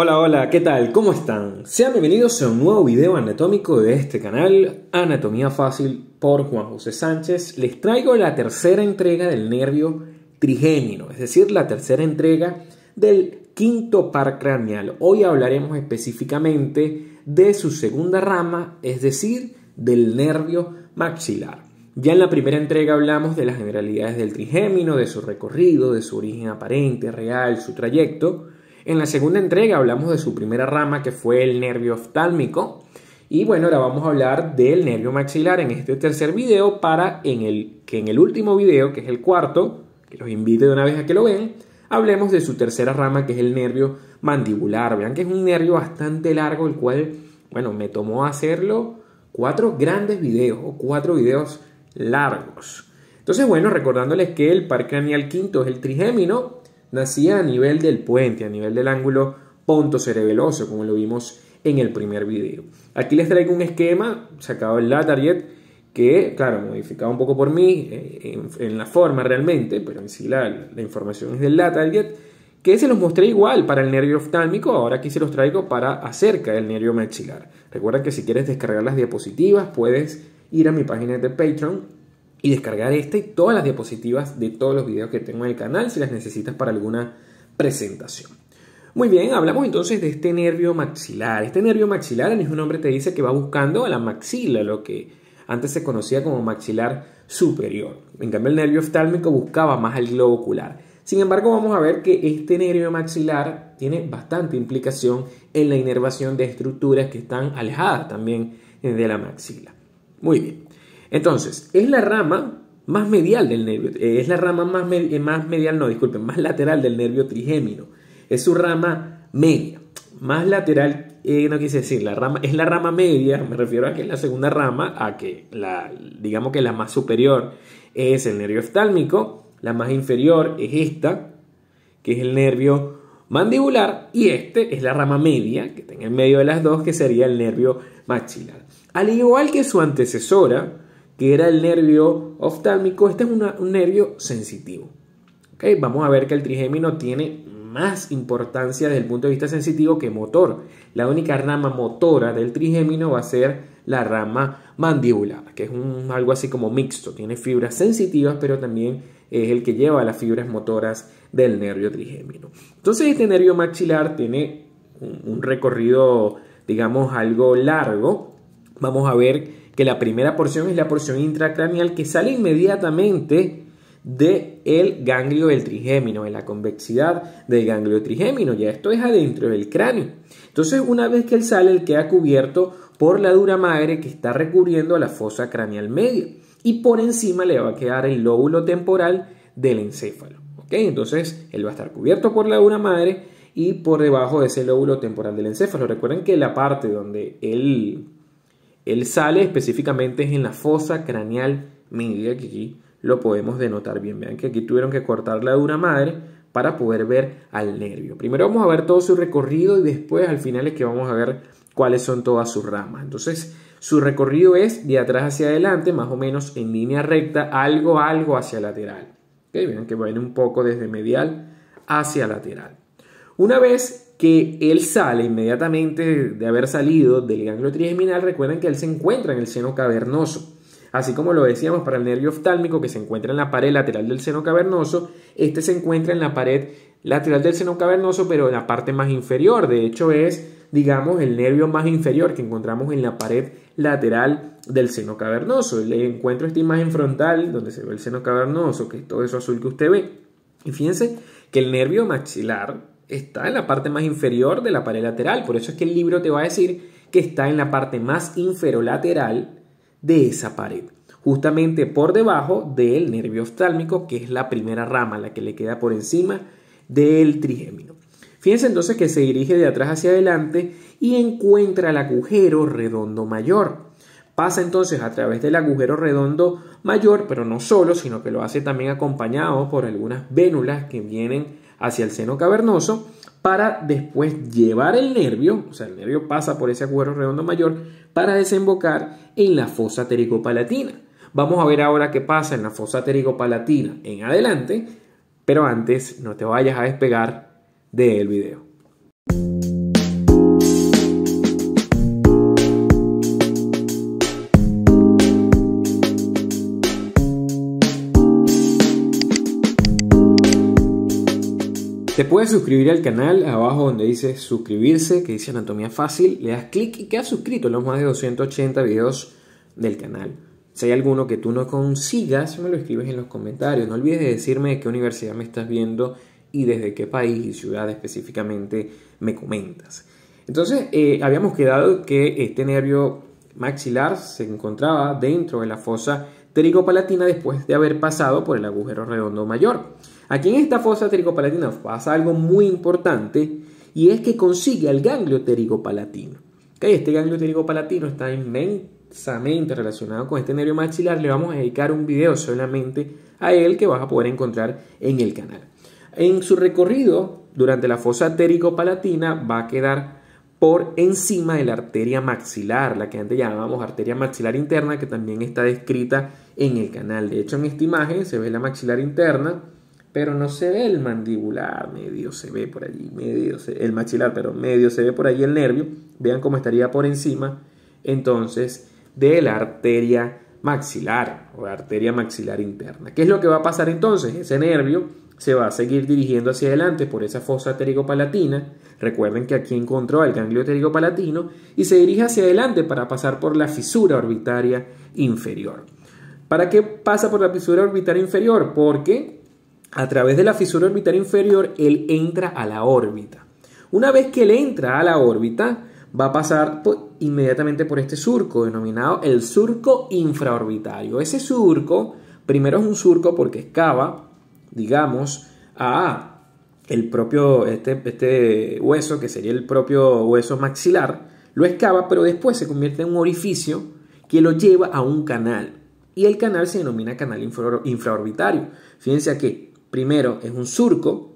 Hola, hola, ¿qué tal? ¿Cómo están? Sean bienvenidos a un nuevo video anatómico de este canal, Anatomía Fácil por Juan José Sánchez. Les traigo la tercera entrega del nervio trigémino, es decir, la tercera entrega del quinto par craneal. Hoy hablaremos específicamente de su segunda rama, es decir, del nervio maxilar. Ya en la primera entrega hablamos de las generalidades del trigémino, de su recorrido, de su origen aparente, real, su trayecto. En la segunda entrega hablamos de su primera rama que fue el nervio oftálmico y bueno, ahora vamos a hablar del nervio maxilar en este tercer video para en el, que en el último video, que es el cuarto, que los invite de una vez a que lo ven, hablemos de su tercera rama que es el nervio mandibular. Vean que es un nervio bastante largo el cual, bueno, me tomó hacerlo cuatro grandes videos o cuatro videos largos. Entonces, bueno, recordándoles que el par craneal quinto es el trigémino, nacía a nivel del puente, a nivel del ángulo cerebeloso como lo vimos en el primer video. Aquí les traigo un esquema sacado del la target que, claro, modificado un poco por mí eh, en, la forma realmente, pero en sí la, información es del la que se los mostré igual para el nervio oftálmico, ahora aquí se los traigo para acerca del nervio maxilar. Recuerda que si quieres descargar las diapositivas puedes ir a mi página de Patreon y descargar esta y todas las diapositivas de todos los videos que tengo en el canal si las necesitas para alguna presentación. Muy bien, hablamos entonces de este nervio maxilar. Este nervio maxilar, el mismo nombre te dice que va buscando a la maxila, lo que antes se conocía como maxilar superior. En cambio, el nervio oftálmico buscaba más al globo ocular. Sin embargo, vamos a ver que este nervio maxilar tiene bastante implicación en la inervación de estructuras que están alejadas también de la maxila. Muy bien. Entonces, es la rama más medial del nervio, eh, es la rama más, eh, más medial, no, disculpen, más lateral del nervio trigémino. Es su rama media, más lateral eh, no quise decir, la rama, es la rama media, me refiero a que es la segunda rama, a que la, digamos que la más superior es el nervio oftálmico, la más inferior es esta, que es el nervio mandibular, y este es la rama media, que está en el medio de las dos, que sería el nervio maxilar. Al igual que su antecesora, que era el nervio oftálmico, este es un nervio sensitivo. Vamos a ver que el trigémino tiene más importancia desde el punto de vista sensitivo que motor. La única rama motora del trigémino va a ser la rama mandibular, que es un, algo así como mixto. Tiene fibras sensitivas, pero también es el que lleva las fibras motoras del nervio trigémino. Entonces este nervio maxilar tiene un recorrido, digamos, algo largo. Vamos a ver que la primera porción es la porción intracraneal que sale inmediatamente del ganglio del trigémino, de la convexidad del ganglio trigémino, ya esto es adentro del cráneo. Entonces, una vez que él sale, él queda cubierto por la dura madre que está recubriendo a la fosa craneal media y por encima le va a quedar el lóbulo temporal del encéfalo. Entonces, él va a estar cubierto por la dura madre y por debajo de ese lóbulo temporal del encéfalo. Recuerden que la parte donde él él sale específicamente en la fosa craneal media, que aquí lo podemos denotar bien. Vean que aquí tuvieron que cortar la dura madre para poder ver al nervio. Primero vamos a ver todo su recorrido y después al final es que vamos a ver cuáles son todas sus ramas. Entonces, su recorrido es de atrás hacia adelante, más o menos en línea recta, algo, algo hacia lateral. Vean que viene un poco desde medial hacia lateral. Una vez que él sale inmediatamente de haber salido del ganglio trigeminal, recuerden que él se encuentra en el seno cavernoso. Así como lo decíamos para el nervio oftálmico que se encuentra en la pared lateral del seno cavernoso, este se encuentra en la pared lateral del seno cavernoso, pero en la parte más inferior. De hecho, es, digamos, el nervio más inferior que encontramos en la pared lateral del seno cavernoso. Le encuentro esta imagen frontal donde se ve el seno cavernoso, que es todo eso azul que usted ve. Y fíjense que el nervio maxilar está en la parte más inferior de la pared lateral. Por eso es que el libro te va a decir que está en la parte más inferolateral de esa pared, justamente por debajo del nervio oftálmico, que es la primera rama, la que le queda por encima del trigémino. Fíjense entonces que se dirige de atrás hacia adelante y encuentra el agujero redondo mayor. Pasa entonces a través del agujero redondo mayor, pero no solo, sino que lo hace también acompañado por algunas vénulas que vienen hacia el seno cavernoso para después llevar el nervio, o sea, el nervio pasa por ese agujero redondo mayor para desembocar en la fosa pterigopalatina. Vamos a ver ahora qué pasa en la fosa pterigopalatina en adelante, pero antes no te vayas a despegar del video. Te puedes suscribir al canal abajo donde dice suscribirse, que dice Anatomía Fácil, le das clic y quedas suscrito a los más de 280 videos del canal. Si hay alguno que tú no consigas, me lo escribes en los comentarios. No olvides decirme de qué universidad me estás viendo y desde qué país y ciudad específicamente me comentas. Entonces, eh, habíamos quedado que este nervio maxilar se encontraba dentro de la fosa palatina después de haber pasado por el agujero redondo mayor. Aquí en esta fosa tericopalatina pasa algo muy importante y es que consigue al ganglio tericopalatino. Este ganglio palatino está inmensamente relacionado con este nervio maxilar. Le vamos a dedicar un video solamente a él que vas a poder encontrar en el canal. En su recorrido durante la fosa tericopalatina va a quedar por encima de la arteria maxilar, la que antes llamábamos arteria maxilar interna, que también está descrita en el canal. De hecho, en esta imagen se ve la maxilar interna, pero no se ve el mandibular, medio se ve por allí, medio se, el maxilar, pero medio se ve por allí el nervio. Vean cómo estaría por encima, entonces, de la arteria maxilar o arteria maxilar interna. ¿Qué es lo que va a pasar entonces? Ese nervio se va a seguir dirigiendo hacia adelante por esa fosa palatina Recuerden que aquí encontró el ganglio palatino y se dirige hacia adelante para pasar por la fisura orbitaria inferior. ¿Para qué pasa por la fisura orbital inferior? Porque a través de la fisura orbital inferior él entra a la órbita. Una vez que él entra a la órbita, va a pasar inmediatamente por este surco denominado el surco infraorbitario. Ese surco, primero es un surco porque excava, digamos, a el propio, este, este hueso, que sería el propio hueso maxilar, lo excava, pero después se convierte en un orificio que lo lleva a un canal. Y el canal se denomina canal infraorbitario. Fíjense que primero es un surco.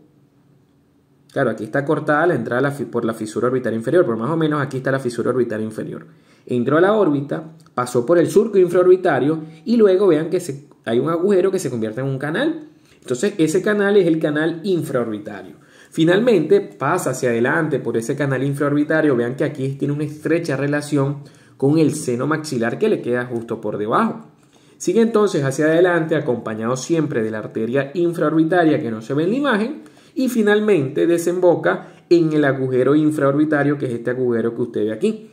Claro, aquí está cortada la entrada por la fisura orbital inferior, pero más o menos aquí está la fisura orbital inferior. Entró a la órbita, pasó por el surco infraorbitario y luego vean que hay un agujero que se convierte en un canal. Entonces ese canal es el canal infraorbitario. Finalmente pasa hacia adelante por ese canal infraorbitario. Vean que aquí tiene una estrecha relación con el seno maxilar que le queda justo por debajo. Sigue entonces hacia adelante acompañado siempre de la arteria infraorbitaria que no se ve en la imagen y finalmente desemboca en el agujero infraorbitario que es este agujero que usted ve aquí.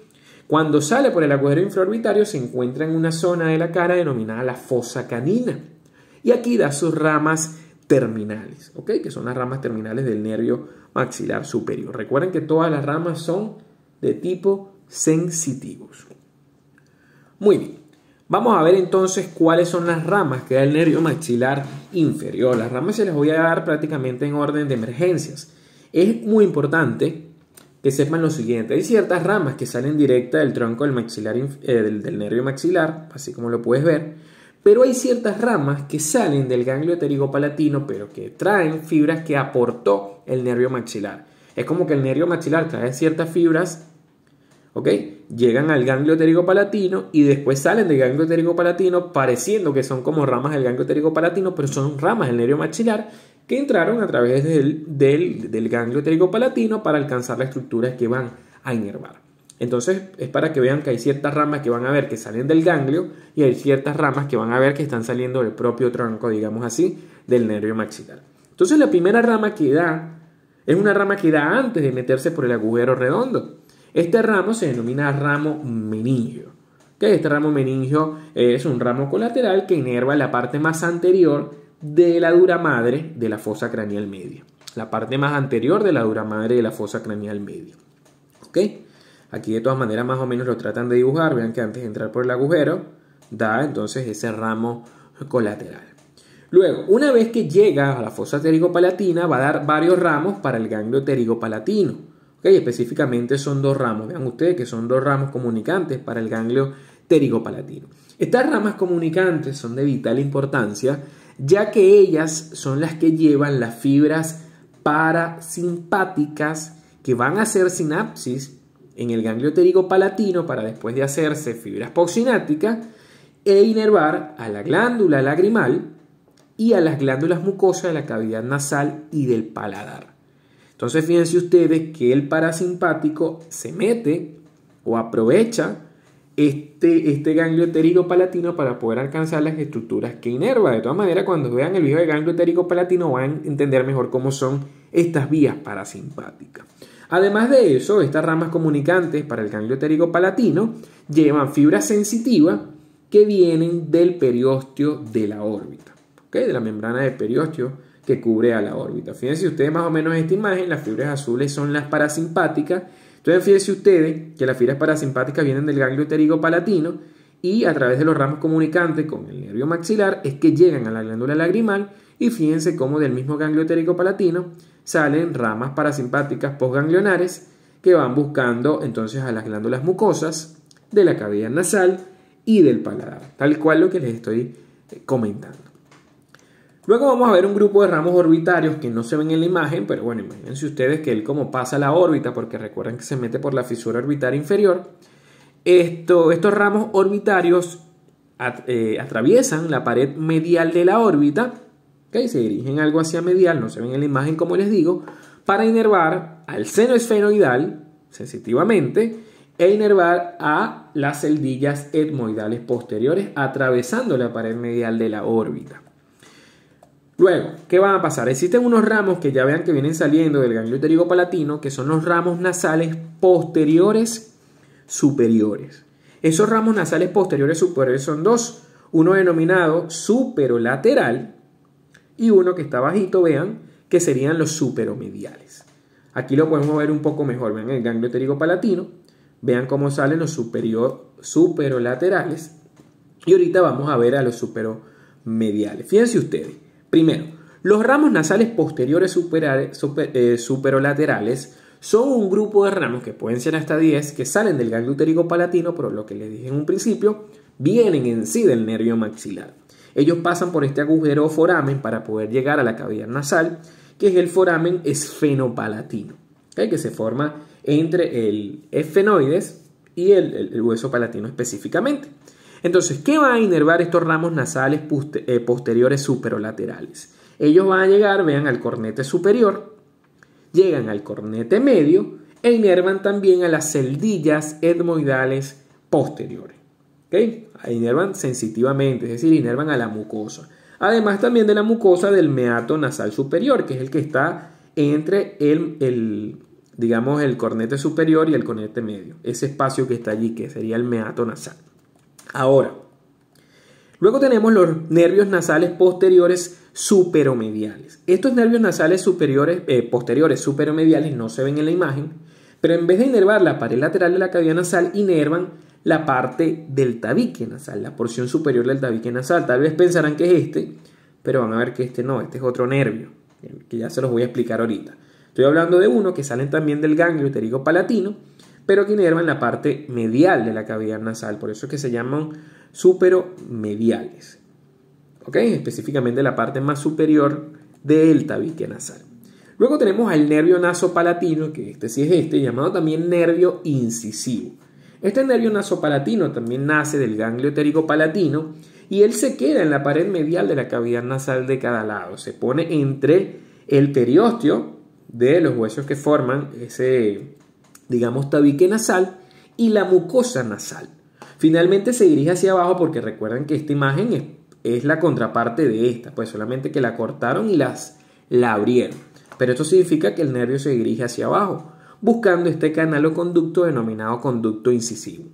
Cuando sale por el agujero infraorbitario se encuentra en una zona de la cara denominada la fosa canina y aquí da sus ramas terminales, Que son las ramas terminales del nervio maxilar superior. Recuerden que todas las ramas son de tipo sensitivos. Muy bien. Vamos a ver entonces cuáles son las ramas que da el nervio maxilar inferior. Las ramas se las voy a dar prácticamente en orden de emergencias. Es muy importante que sepan lo siguiente. Hay ciertas ramas que salen directa del tronco del, maxilar, eh, del, nervio maxilar, así como lo puedes ver. Pero hay ciertas ramas que salen del ganglio palatino, pero que traen fibras que aportó el nervio maxilar. Es como que el nervio maxilar trae ciertas fibras Llegan al ganglio pterigopalatino palatino y después salen del ganglio pterigopalatino palatino pareciendo que son como ramas del ganglio pterigopalatino, palatino, pero son ramas del nervio maxilar que entraron a través del, ganglio pterigopalatino palatino para alcanzar las estructuras que van a inervar. Entonces es para que vean que hay ciertas ramas que van a ver que salen del ganglio y hay ciertas ramas que van a ver que están saliendo del propio tronco, digamos así, del nervio maxilar. Entonces la primera rama que da es una rama que da antes de meterse por el agujero redondo. Este ramo se denomina ramo meningio. Que Este ramo meningio es un ramo colateral que inerva la parte más anterior de la dura madre de la fosa craneal media. La parte más anterior de la dura madre de la fosa craneal media. Aquí de todas maneras más o menos lo tratan de dibujar. Vean que antes de entrar por el agujero da entonces ese ramo colateral. Luego, una vez que llega a la fosa palatina va a dar varios ramos para el ganglio palatino Específicamente son dos ramos, vean ustedes que son dos ramos comunicantes para el ganglio pterigopalatino. Estas ramas comunicantes son de vital importancia ya que ellas son las que llevan las fibras parasimpáticas que van a hacer sinapsis en el ganglio pterigopalatino para después de hacerse fibras poxináticas e inervar a la glándula lagrimal y a las glándulas mucosas de la cavidad nasal y del paladar. Entonces fíjense ustedes que el parasimpático se mete o aprovecha este, este ganglio etérico palatino para poder alcanzar las estructuras que inerva. De todas maneras, cuando vean el video del ganglio etérico palatino van a entender mejor cómo son estas vías parasimpáticas. Además de eso, estas ramas comunicantes para el ganglio etérico palatino llevan fibras sensitivas que vienen del periósteo de la órbita, de la membrana del periósteo que cubre a la órbita. Fíjense ustedes más o menos esta imagen, las fibras azules son las parasimpáticas. Entonces fíjense ustedes que las fibras parasimpáticas vienen del ganglio palatino y a través de los ramos comunicantes con el nervio maxilar es que llegan a la glándula lagrimal y fíjense cómo del mismo ganglio palatino salen ramas parasimpáticas posganglionares que van buscando entonces a las glándulas mucosas de la cavidad nasal y del paladar, tal cual lo que les estoy comentando. Luego vamos a ver un grupo de ramos orbitarios que no se ven en la imagen, pero bueno, imagínense ustedes que él como pasa la órbita, porque recuerden que se mete por la fisura orbital inferior, estos ramos orbitarios eh, atraviesan la pared medial de la órbita, se dirigen algo hacia medial, no se ven en la imagen como les digo, para inervar al seno esfenoidal, sensitivamente, e inervar a las celdillas etmoidales posteriores, atravesando la pared medial de la órbita. Luego, ¿qué va a pasar? Existen unos ramos que ya vean que vienen saliendo del ganglio palatino, que son los ramos nasales posteriores superiores. Esos ramos nasales posteriores superiores son dos, uno denominado superolateral y uno que está bajito, vean, que serían los superomediales. Aquí lo podemos ver un poco mejor, vean el ganglio palatino, vean cómo salen los superior, superolaterales y ahorita vamos a ver a los superomediales. Fíjense ustedes. Primero, los ramos nasales posteriores eh, superolaterales son un grupo de ramos que pueden ser hasta 10 que salen del ganglio palatino, por lo que les dije en un principio, vienen en sí del nervio maxilar. Ellos pasan por este agujero o foramen para poder llegar a la cavidad nasal, que es el foramen esfenopalatino, que se forma entre el esfenoides y el hueso palatino específicamente. Entonces, ¿qué va a inervar estos ramos nasales eh, posteriores superolaterales? Ellos van a llegar, vean, al cornete superior, llegan al cornete medio e inervan también a las celdillas etmoidales posteriores. ¿ok? Inervan sensitivamente, es decir, inervan a la mucosa. Además también de la mucosa del meato nasal superior, que es el que está entre el, el digamos, el cornete superior y el cornete medio. Ese espacio que está allí, que sería el meato nasal. Ahora, luego tenemos los nervios nasales posteriores superomediales. Estos nervios nasales superiores, eh, posteriores superomediales no se ven en la imagen, pero en vez de inervar la pared lateral de la cavidad nasal, inervan la parte del tabique nasal, la porción superior del tabique nasal. Tal vez pensarán que es este, pero van a ver que este no, este es otro nervio, que ya se los voy a explicar ahorita. Estoy hablando de uno que salen también del ganglio uterico palatino pero que inerva en la parte medial de la cavidad nasal, por eso es que se llaman superomediales, específicamente la parte más superior del tabique nasal. Luego tenemos al nervio nasopalatino, que este sí es este, llamado también nervio incisivo. Este nervio nasopalatino también nace del ganglio palatino y él se queda en la pared medial de la cavidad nasal de cada lado. Se pone entre el periósteo de los huesos que forman ese digamos, tabique nasal y la mucosa nasal. Finalmente se dirige hacia abajo porque recuerden que esta imagen es, la contraparte de esta, pues solamente que la cortaron y las, la abrieron. Pero esto significa que el nervio se dirige hacia abajo, buscando este canal o conducto denominado conducto incisivo.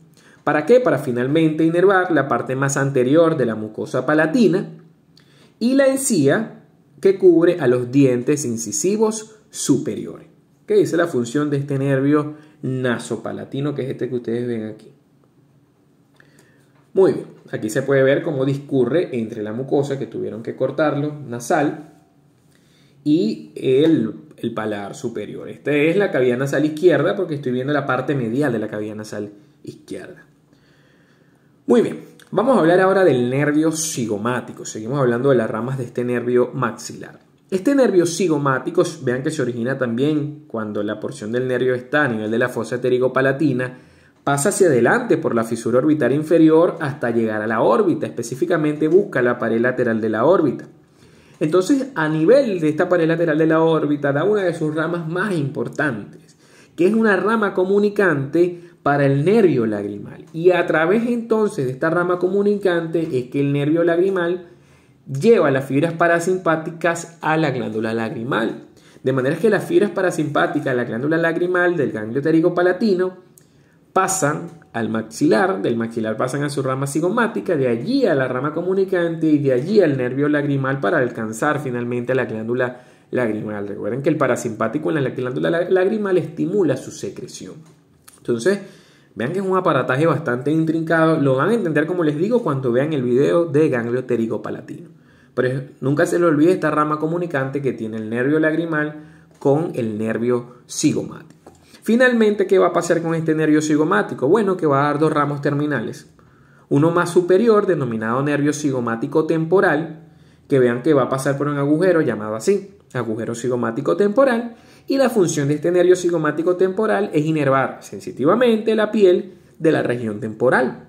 ¿Para qué? Para finalmente inervar la parte más anterior de la mucosa palatina y la encía que cubre a los dientes incisivos superiores que dice la función de este nervio nasopalatino, que es este que ustedes ven aquí? Muy bien, aquí se puede ver cómo discurre entre la mucosa, que tuvieron que cortarlo, nasal, y el, palar paladar superior. Esta es la cavidad nasal izquierda, porque estoy viendo la parte medial de la cavidad nasal izquierda. Muy bien, vamos a hablar ahora del nervio cigomático. Seguimos hablando de las ramas de este nervio maxilar. Este nervio cigomático, vean que se origina también cuando la porción del nervio está a nivel de la fosa palatina, pasa hacia adelante por la fisura orbital inferior hasta llegar a la órbita, específicamente busca la pared lateral de la órbita. Entonces, a nivel de esta pared lateral de la órbita, da una de sus ramas más importantes, que es una rama comunicante para el nervio lagrimal. Y a través entonces de esta rama comunicante es que el nervio lagrimal lleva las fibras parasimpáticas a la glándula lagrimal. De manera que las fibras parasimpáticas de la glándula lagrimal del ganglio tericopalatino palatino pasan al maxilar, del maxilar pasan a su rama cigomática, de allí a la rama comunicante y de allí al nervio lagrimal para alcanzar finalmente a la glándula lagrimal. Recuerden que el parasimpático en la glándula lagrimal estimula su secreción. Entonces, vean que es un aparataje bastante intrincado. Lo van a entender, como les digo, cuando vean el video de ganglio terigopalatino nunca se le olvide esta rama comunicante que tiene el nervio lagrimal con el nervio cigomático. Finalmente, ¿qué va a pasar con este nervio cigomático? Bueno, que va a dar dos ramos terminales. Uno más superior, denominado nervio cigomático temporal, que vean que va a pasar por un agujero llamado así, agujero cigomático temporal, y la función de este nervio cigomático temporal es inervar sensitivamente la piel de la región temporal.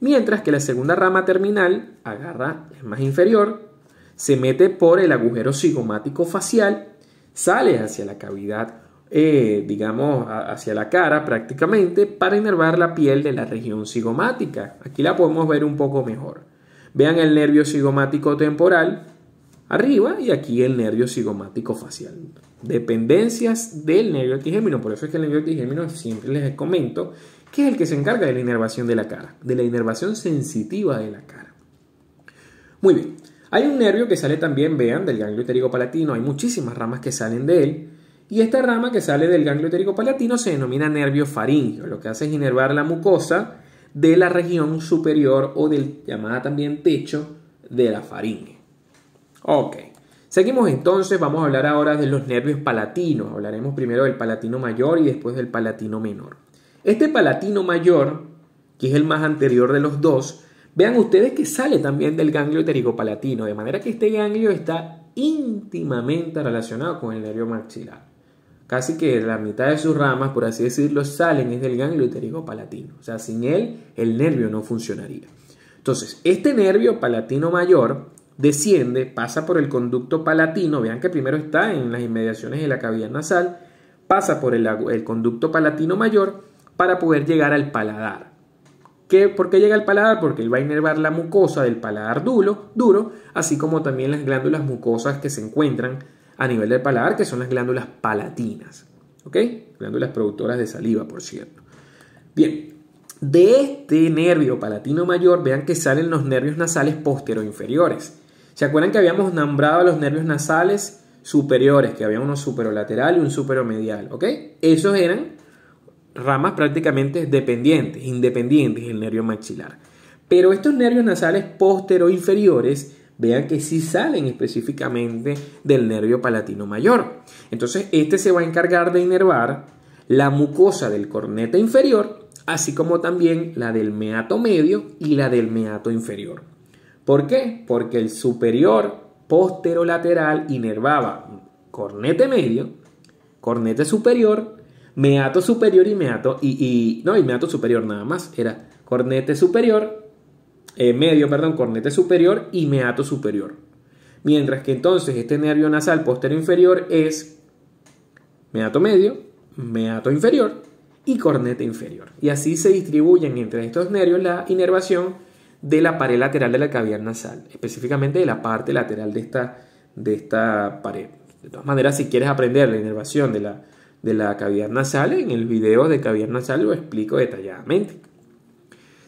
Mientras que la segunda rama terminal agarra, es más inferior, se mete por el agujero cigomático facial, sale hacia la cavidad, eh, digamos, hacia la cara prácticamente, para inervar la piel de la región cigomática. Aquí la podemos ver un poco mejor. Vean el nervio cigomático temporal arriba y aquí el nervio cigomático facial. Dependencias del nervio trigémino, por eso es que el nervio trigémino siempre les comento que es el que se encarga de la inervación de la cara, de la inervación sensitiva de la cara. Muy bien, hay un nervio que sale también, vean, del ganglio etérico palatino. Hay muchísimas ramas que salen de él. Y esta rama que sale del ganglio etérico palatino se denomina nervio faríngeo. Lo que hace es inervar la mucosa de la región superior o del llamada también techo de la faringe. Ok. Seguimos entonces, vamos a hablar ahora de los nervios palatinos. Hablaremos primero del palatino mayor y después del palatino menor. Este palatino mayor, que es el más anterior de los dos, Vean ustedes que sale también del ganglio palatino, de manera que este ganglio está íntimamente relacionado con el nervio maxilar. Casi que la mitad de sus ramas, por así decirlo, salen es del ganglio palatino. O sea, sin él el nervio no funcionaría. Entonces, este nervio palatino mayor desciende, pasa por el conducto palatino, vean que primero está en las inmediaciones de la cavidad nasal, pasa por el, el conducto palatino mayor para poder llegar al paladar. ¿Por qué llega al paladar? Porque él va a inervar la mucosa del paladar duro, duro, así como también las glándulas mucosas que se encuentran a nivel del paladar, que son las glándulas palatinas. ¿Ok? Glándulas productoras de saliva, por cierto. Bien, de este nervio palatino mayor, vean que salen los nervios nasales inferiores ¿Se acuerdan que habíamos nombrado a los nervios nasales superiores, que había uno superolateral y un superomedial? ¿Ok? Esos eran ramas prácticamente dependientes, independientes del nervio maxilar. Pero estos nervios nasales postero inferiores, vean que sí salen específicamente del nervio palatino mayor. Entonces, este se va a encargar de inervar la mucosa del cornete inferior, así como también la del meato medio y la del meato inferior. ¿Por qué? Porque el superior posterolateral inervaba cornete medio, cornete superior, meato superior y meato, y, no, y meato superior nada más, era cornete superior, eh, medio, perdón, cornete superior y meato superior. Mientras que entonces este nervio nasal posterior inferior es meato medio, meato inferior y cornete inferior. Y así se distribuyen entre estos nervios la inervación de la pared lateral de la cavidad nasal, específicamente de la parte lateral de esta, de esta pared. De todas maneras, si quieres aprender la inervación de la de la cavidad nasal. En el video de cavidad nasal lo explico detalladamente.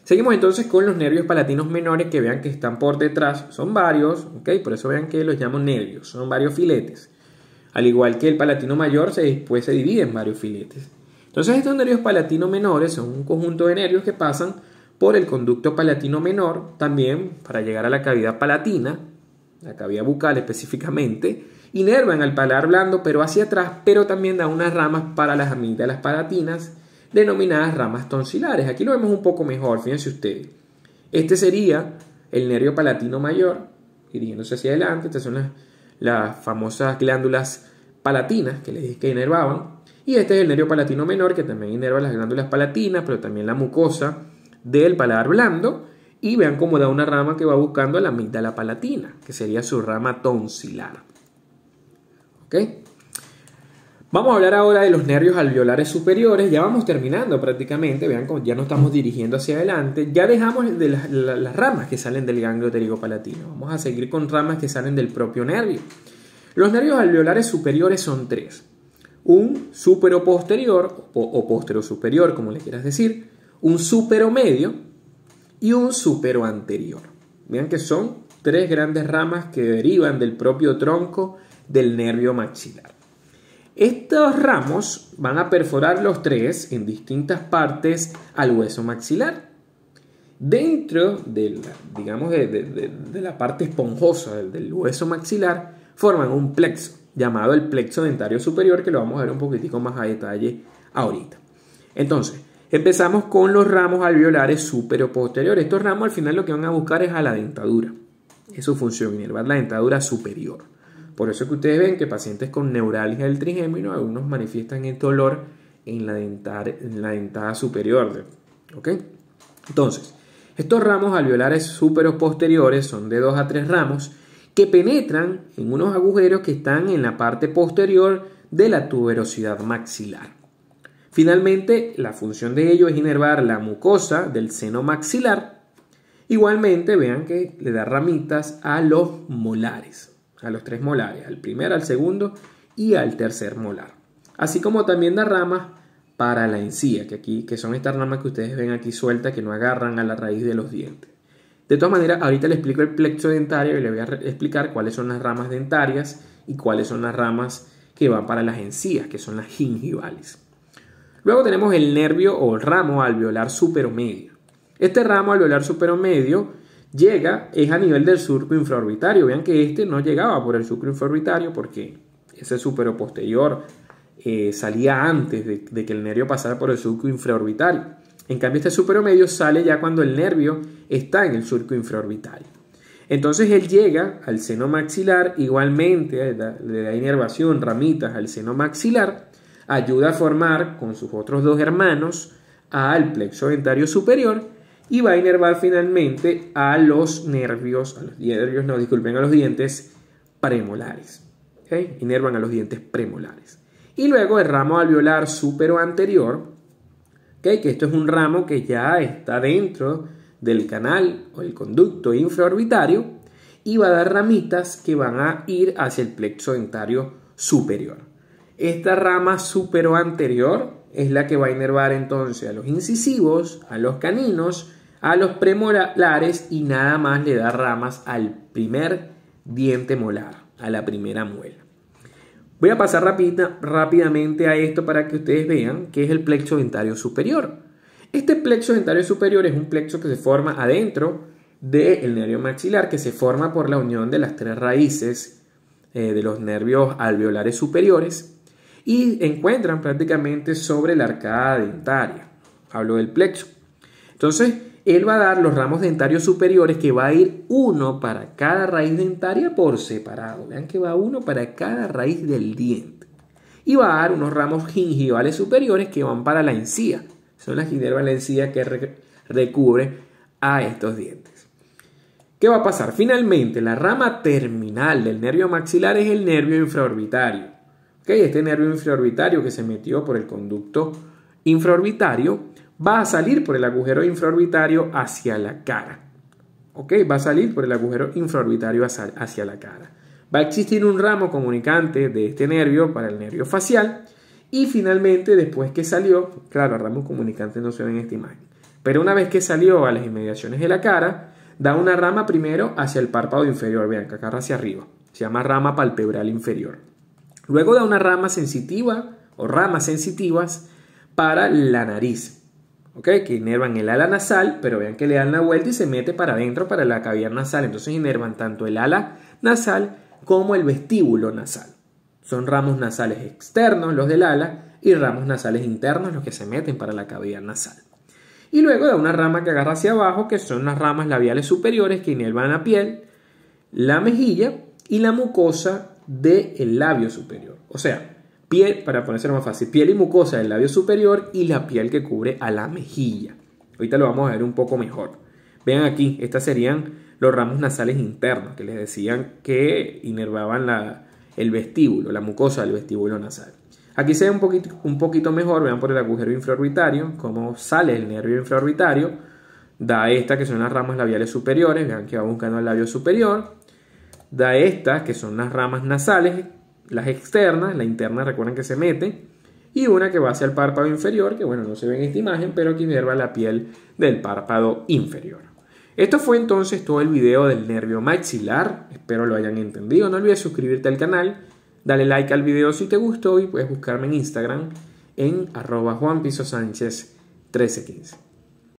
Seguimos entonces con los nervios palatinos menores que vean que están por detrás. Son varios, ¿ok? Por eso vean que los llamo nervios. Son varios filetes. Al igual que el palatino mayor, se, después pues, se divide en varios filetes. Entonces estos nervios palatinos menores son un conjunto de nervios que pasan por el conducto palatino menor, también para llegar a la cavidad palatina, la cavidad bucal específicamente, inervan al paladar blando pero hacia atrás, pero también da unas ramas para las amígdalas palatinas, denominadas ramas tonsilares. Aquí lo vemos un poco mejor, fíjense ustedes. Este sería el nervio palatino mayor, dirigiéndose hacia adelante. Estas son las, famosas glándulas palatinas que les dije que inervaban. Y este es el nervio palatino menor, que también inerva las glándulas palatinas, pero también la mucosa del paladar blando. Y vean cómo da una rama que va buscando la amígdala palatina, que sería su rama tonsilar. Vamos a hablar ahora de los nervios alveolares superiores. Ya vamos terminando prácticamente. Vean ya nos estamos dirigiendo hacia adelante. Ya dejamos de las, ramas que salen del ganglio pterigopalatino. Vamos a seguir con ramas que salen del propio nervio. Los nervios alveolares superiores son tres. Un supero o, o postero superior, como le quieras decir. Un supero medio y un supero anterior. Vean que son tres grandes ramas que derivan del propio tronco del nervio maxilar. Estos ramos van a perforar los tres en distintas partes al hueso maxilar. Dentro de la, digamos de, la parte esponjosa del, hueso maxilar forman un plexo llamado el plexo dentario superior que lo vamos a ver un poquitico más a detalle ahorita. Entonces, empezamos con los ramos alveolares posterior Estos ramos al final lo que van a buscar es a la dentadura. Es su función, inervar la dentadura superior. Por eso que ustedes ven que pacientes con neuralgia del trigémino, algunos manifiestan el este dolor en la, dentada superior. Entonces, estos ramos alveolares súperos posteriores son de 2 a 3 ramos que penetran en unos agujeros que están en la parte posterior de la tuberosidad maxilar. Finalmente, la función de ello es inervar la mucosa del seno maxilar. Igualmente, vean que le da ramitas a los molares a los tres molares, al primer, al segundo y al tercer molar. Así como también las ramas para la encía, que, aquí, que son estas ramas que ustedes ven aquí sueltas, que no agarran a la raíz de los dientes. De todas maneras, ahorita le explico el plexo dentario y le voy a explicar cuáles son las ramas dentarias y cuáles son las ramas que van para las encías, que son las gingivales. Luego tenemos el nervio o el ramo alveolar superomedio. Este ramo alveolar superomedio llega es a nivel del surco infraorbitario. Vean que este no llegaba por el surco infraorbitario porque ese supero posterior eh, salía antes de, que el nervio pasara por el surco infraorbitario. En cambio, este supero medio sale ya cuando el nervio está en el surco infraorbitario. Entonces él llega al seno maxilar, igualmente eh, de inervación, ramitas al seno maxilar, ayuda a formar con sus otros dos hermanos al plexo dentario superior y va a inervar finalmente a los nervios, a los nervios, no, disculpen, a los dientes premolares. ¿okay? Inervan a los dientes premolares. Y luego el ramo alveolar supero anterior, ¿okay? que esto es un ramo que ya está dentro del canal o el conducto infraorbitario y va a dar ramitas que van a ir hacia el plexo dentario superior. Esta rama supero anterior es la que va a inervar entonces a los incisivos, a los caninos, a los premolares y nada más le da ramas al primer diente molar, a la primera muela. Voy a pasar rápidamente a esto para que ustedes vean que es el plexo dentario superior. Este plexo dentario superior es un plexo que se forma adentro del nervio maxilar, que se forma por la unión de las tres raíces eh, de los nervios alveolares superiores y encuentran prácticamente sobre la arcada dentaria. Hablo del plexo. Entonces, él va a dar los ramos dentarios superiores que va a ir uno para cada raíz dentaria por separado. Vean que va uno para cada raíz del diente. Y va a dar unos ramos gingivales superiores que van para la encía. Son las gingivales de encía que recubre a estos dientes. ¿Qué va a pasar? Finalmente, la rama terminal del nervio maxilar es el nervio infraorbitario. Este nervio infraorbitario que se metió por el conducto infraorbitario va a salir por el agujero infraorbitario hacia la cara. Va a salir por el agujero infraorbitario hacia, la cara. Va a existir un ramo comunicante de este nervio para el nervio facial. Y finalmente, después que salió, claro, ramos comunicantes no se ven en esta imagen, pero una vez que salió a las inmediaciones de la cara, da una rama primero hacia el párpado inferior, vean, acá hacia arriba, se llama rama palpebral inferior. Luego da una rama sensitiva o ramas sensitivas para la nariz, Que inervan el ala nasal, pero vean que le dan la vuelta y se mete para adentro para la cavidad nasal. Entonces inervan tanto el ala nasal como el vestíbulo nasal. Son ramos nasales externos, los del ala, y ramos nasales internos, los que se meten para la cavidad nasal. Y luego da una rama que agarra hacia abajo, que son las ramas labiales superiores que inervan la piel, la mejilla y la mucosa del el labio superior. O sea, piel, para ponerse más fácil, piel y mucosa del labio superior y la piel que cubre a la mejilla. Ahorita lo vamos a ver un poco mejor. Vean aquí, estas serían los ramos nasales internos que les decían que inervaban el vestíbulo, la mucosa del vestíbulo nasal. Aquí se ve un poquito, un poquito mejor, vean por el agujero infraorbitario, cómo sale el nervio infraorbitario, da esta que son las ramas labiales superiores, vean que va buscando el labio superior, da estas, que son las ramas nasales, las externas, la interna recuerden que se mete, y una que va hacia el párpado inferior, que bueno, no se ve en esta imagen, pero que inerva la piel del párpado inferior. Esto fue entonces todo el video del nervio maxilar, espero lo hayan entendido, no olvides suscribirte al canal, dale like al video si te gustó y puedes buscarme en Instagram en arroba Sánchez 1315